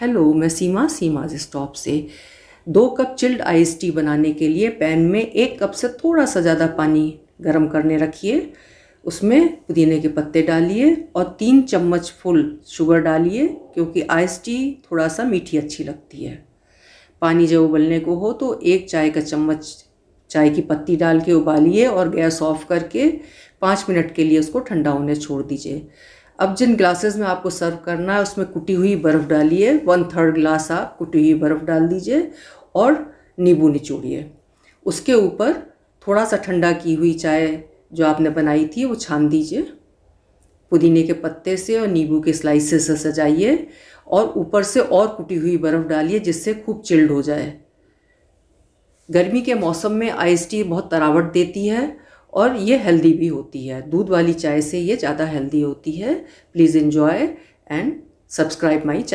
hello मैं सीमा सीमाज stop से दो कप चिल्ड आइस टी बनाने के लिए पैन में एक कप से थोड़ा सा ज़्यादा पानी गर्म करने रखिए उसमें पुदीने के पत्ते डालिए और तीन चम्मच फुल शुगर डालिए क्योंकि आइस टी थोड़ा सा मीठी अच्छी लगती है पानी जब उबलने को हो तो एक चाय का चम्मच चाय की पत्ती डाल के उबालिए और गैस ऑफ करके पाँच मिनट के लिए उसको ठंडा होने छोड़ दीजिए अब जिन ग्लासेस में आपको सर्व करना है उसमें कुटी हुई बर्फ़ डालिए वन थर्ड ग्लास आप कुटी हुई बर्फ़ डाल दीजिए और नींबू निचोड़िए उसके ऊपर थोड़ा सा ठंडा की हुई चाय जो आपने बनाई थी वो छान दीजिए पुदीने के पत्ते से और नींबू के स्लाइसेस से सजाइए और ऊपर से और कुटी हुई बर्फ़ डालिए जिससे खूब चिल्ड हो जाए गर्मी के मौसम में आइस टी बहुत तरावट देती है और ये हेल्दी भी होती है दूध वाली चाय से ये ज़्यादा हेल्दी होती है please enjoy and subscribe my channel